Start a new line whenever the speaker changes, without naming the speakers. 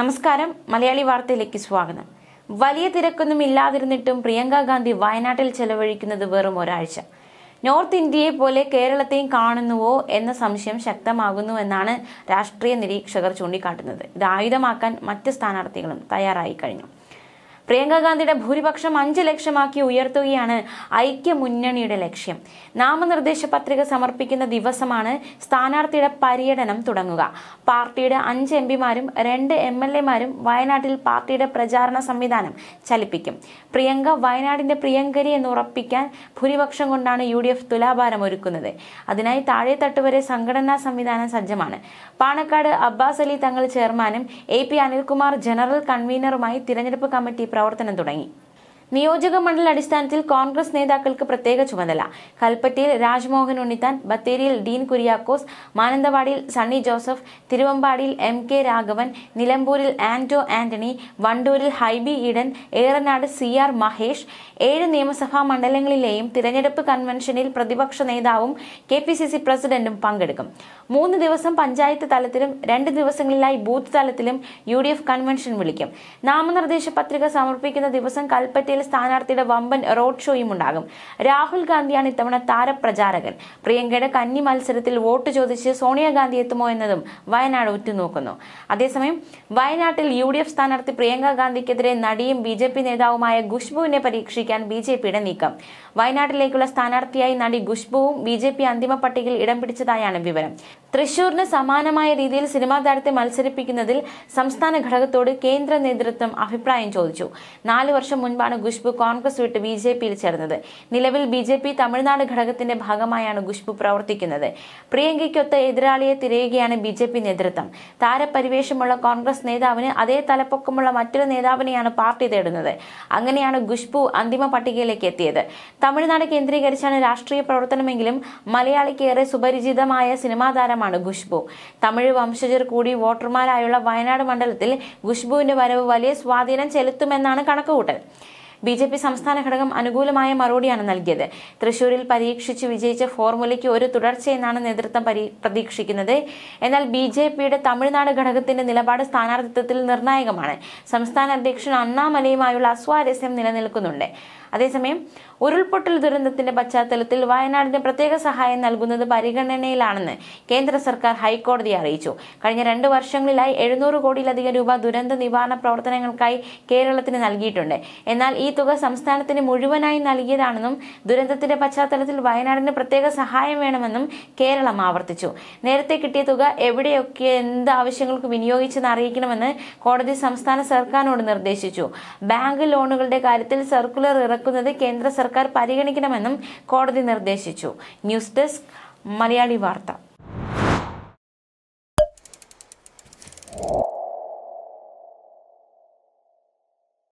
നമസ്കാരം മലയാളി വാർത്തയിലേക്ക് സ്വാഗതം വലിയ തിരക്കൊന്നും ഇല്ലാതിരുന്നിട്ടും പ്രിയങ്ക ഗാന്ധി വയനാട്ടിൽ ചെലവഴിക്കുന്നത് വെറും ഒരാഴ്ച നോർത്ത് ഇന്ത്യയെ പോലെ കേരളത്തെയും കാണുന്നുവോ എന്ന സംശയം ശക്തമാകുന്നു എന്നാണ് രാഷ്ട്രീയ നിരീക്ഷകർ ചൂണ്ടിക്കാട്ടുന്നത് ഇത് ആയുധമാക്കാൻ മറ്റ് സ്ഥാനാർത്ഥികളും തയ്യാറായി കഴിഞ്ഞു പ്രിയങ്കാഗാന്ധിയുടെ ഭൂരിപക്ഷം അഞ്ച് ലക്ഷമാക്കി ഉയർത്തുകയാണ് ഐക്യ മുന്നണിയുടെ ലക്ഷ്യം നാമനിർദ്ദേശ പത്രിക സമർപ്പിക്കുന്ന ദിവസമാണ് സ്ഥാനാർത്ഥിയുടെ പര്യടനം തുടങ്ങുക പാർട്ടിയുടെ അഞ്ച് എം പിമാരും രണ്ട് എം എൽ എമാരും വയനാട്ടിൽ പാർട്ടിയുടെ പ്രചാരണ സംവിധാനം ചലിപ്പിക്കും പ്രിയങ്ക വയനാടിന്റെ പ്രിയങ്കരി എന്ന് ഉറപ്പിക്കാൻ ഭൂരിപക്ഷം കൊണ്ടാണ് യു ഡി എഫ് തുലാഭാരം ഒരുക്കുന്നത് അതിനായി താഴെ തട്ടുവരെ സംഘടനാ സംവിധാനം സജ്ജമാണ് പാണക്കാട് അബ്ബാസ് അലി തങ്ങൾ ചെയർമാനും എ പി അനിൽകുമാർ ജനറൽ കൺവീനറുമായി തിരഞ്ഞെടുപ്പ് കമ്മിറ്റി പ്രവർത്തനം തുടങ്ങി നിയോജക മണ്ഡല അടിസ്ഥാനത്തിൽ കോൺഗ്രസ് നേതാക്കൾക്ക് പ്രത്യേക ചുമതല കൽപ്പറ്റയിൽ രാജ്മോഹൻ ഉണ്ണിത്താൻ ബത്തേരിയിൽ ഡീൻ കുര്യാക്കോസ് മാനന്തവാടിയിൽ സണ്ണി ജോസഫ് തിരുവമ്പാടിയിൽ എം കെ രാഘവൻ നിലമ്പൂരിൽ ആന്റോ ആന്റണി വണ്ടൂരിൽ ഹൈബി ഈഡൻ ഏറനാട് സി ആർ മഹേഷ് ഏഴ് നിയമസഭാ മണ്ഡലങ്ങളിലെയും തിരഞ്ഞെടുപ്പ് കൺവെൻഷനിൽ പ്രതിപക്ഷ നേതാവും കെ പി സി സി പ്രസിഡന്റും പങ്കെടുക്കും മൂന്ന് ദിവസം പഞ്ചായത്ത് തലത്തിലും രണ്ട് ദിവസങ്ങളിലായി ബൂത്ത് തലത്തിലും യു ഡി എഫ് കൺവെൻഷൻ വിളിക്കും നാമനിർദ്ദേശ പത്രിക സമർപ്പിക്കുന്ന ദിവസം കൽപ്പറ്റയിൽ സ്ഥാനാർത്ഥിയുടെ വമ്പൻ റോഡ് ഷോയും ഉണ്ടാകും രാഹുൽ ഗാന്ധിയാണ് ഇത്തവണ താരപ്രചാരകൻ പ്രിയങ്കയുടെ കന്നി മത്സരത്തിൽ വോട്ട് ചോദിച്ച് സോണിയാഗാന്ധി എത്തുമോ എന്നതും വയനാട് ഉറ്റുനോക്കുന്നു അതേസമയം വയനാട്ടിൽ യു ഡി എഫ് സ്ഥാനാർത്ഥി പ്രിയങ്ക ഗാന്ധിക്കെതിരെ നടിയും ബി ജെ പി നേതാവുമായ ഖുഷ്ബുവിനെ പരീക്ഷിക്കാൻ ബി ജെ പിയുടെ നീക്കം വയനാട്ടിലേക്കുള്ള സ്ഥാനാർത്ഥിയായി നടി ഖുഷ്ബുവും ബി ജെ പി അന്തിമ പട്ടികയിൽ ഇടം പിടിച്ചതായാണ് വിവരം തൃശൂരിന് സമാനമായ രീതിയിൽ സിനിമാ താരത്തെ മത്സരിപ്പിക്കുന്നതിൽ സംസ്ഥാന ഘടകത്തോട് കേന്ദ്ര നേതൃത്വം അഭിപ്രായം ചോദിച്ചു നാല് വർഷം മുൻപാണ് ഖുഷ്ബു കോൺഗ്രസ് വിട്ട് ബി ജെ പിയിൽ ചേർന്നത് നിലവിൽ ബി ജെ പി തമിഴ്നാട് ഘടകത്തിന്റെ ഭാഗമായാണ് ഖുഷ്ബു പ്രവർത്തിക്കുന്നത് പ്രിയങ്കയ്ക്കൊത്ത് എതിരാളിയെ തിരയുകയാണ് ബി ജെ പി നേതൃത്വം താരപരിവേഷമുള്ള കോൺഗ്രസ് നേതാവിന് അതേ തലപ്പൊക്കമുള്ള മറ്റൊരു നേതാവിനെയാണ് പാർട്ടി തേടുന്നത് അങ്ങനെയാണ് ഖുഷ്ബു അന്തിമ പട്ടികയിലേക്ക് എത്തിയത് തമിഴ്നാട് കേന്ദ്രീകരിച്ചാണ് രാഷ്ട്രീയ പ്രവർത്തനമെങ്കിലും മലയാളിക്ക് ഏറെ സുപരിചിതമായ സിനിമാ താരമാണ് ഖുഷ്ബു തമിഴ് വംശജർ കൂടി വോട്ടർമാരായുള്ള വയനാട് മണ്ഡലത്തിൽ ഖുഷ്ബുവിന്റെ വരവ് വലിയ സ്വാധീനം ചെലുത്തുമെന്നാണ് കണക്കുകൂട്ടൽ ബി ജെ പി സംസ്ഥാന ഘടകം അനുകൂലമായ മറുപടിയാണ് നൽകിയത് തൃശൂരിൽ പരീക്ഷിച്ച് വിജയിച്ച ഫോർമുലയ്ക്ക് ഒരു തുടർച്ചയെന്നാണ് നേതൃത്വം പ്രതീക്ഷിക്കുന്നത് എന്നാൽ ബി ജെ പിയുടെ തമിഴ്നാട് ഘടകത്തിന്റെ നിലപാട് സ്ഥാനാർത്ഥിത്വത്തിൽ നിർണായകമാണ് സംസ്ഥാന അധ്യക്ഷൻ അണ്ണാമലയുമായുള്ള അസ്വാരസ്യം നിലനിൽക്കുന്നുണ്ട് അതേസമയം ഉരുൾപൊട്ടൽ ദുരന്തത്തിന്റെ പശ്ചാത്തലത്തിൽ വയനാടിന് പ്രത്യേക സഹായം നൽകുന്നത് പരിഗണനയിലാണെന്ന് കേന്ദ്ര സർക്കാർ ഹൈക്കോടതിയെ അറിയിച്ചു കഴിഞ്ഞ രണ്ട് വർഷങ്ങളിലായി എഴുന്നൂറ് കോടിയിലധികം രൂപ ദുരന്ത നിവാരണ പ്രവർത്തനങ്ങൾക്കായി കേരളത്തിന് നൽകിയിട്ടുണ്ട് എന്നാൽ ഈ തുക സംസ്ഥാനത്തിന് മുഴുവനായി നൽകിയതാണെന്നും ദുരന്തത്തിന്റെ പശ്ചാത്തലത്തിൽ വയനാടിന് പ്രത്യേക സഹായം വേണമെന്നും കേരളം ആവർത്തിച്ചു നേരത്തെ കിട്ടിയ തുക എവിടെയൊക്കെ എന്ത് ആവശ്യങ്ങൾക്ക് വിനിയോഗിച്ചെന്ന് അറിയിക്കണമെന്ന് കോടതി സംസ്ഥാന സർക്കാരിനോട് നിർദ്ദേശിച്ചു ബാങ്ക് ലോണുകളുടെ കാര്യത്തിൽ സർക്കുലർ ഇറക്കുന്നത് കേന്ദ്ര സർക്കാർ പരിഗണിക്കണമെന്നും കോടതി നിർദ്ദേശിച്ചു ന്യൂസ് ഡെസ്ക് മലയാളി വാർത്ത